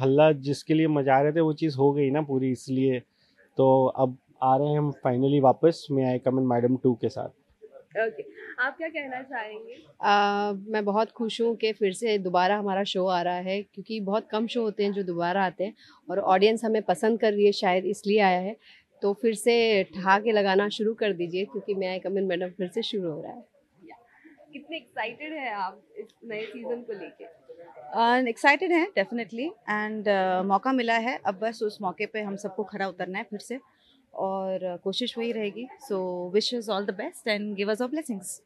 हल्ला जिसके लिए मजा रहे थे वो चीज़ हो गई ना पूरी इसलिए तो अब आ रहे हैं हम फाइनली वापस मैं आई कम मैडम टू के साथ ओके okay. आप क्या कहना चाहेंगे uh, मैं बहुत खुश हूँ कि फिर से दोबारा हमारा शो आ रहा है क्योंकि बहुत कम शो होते हैं जो दोबारा आते हैं और ऑडियंस हमें पसंद कर रही है शायद इसलिए आया है तो फिर से के लगाना शुरू कर दीजिए क्योंकि मैं आई कमिन मैडम फिर से शुरू हो रहा है कितने एक्साइटेड है आप इस नए सीज़न को लेकर एक्साइटेड हैं डेफिनेटली एंड मौका मिला है अब बस उस मौके पे हम सबको खड़ा उतरना है फिर से और कोशिश वही रहेगी so wish is all the best and give us और ब्लेसिंग्स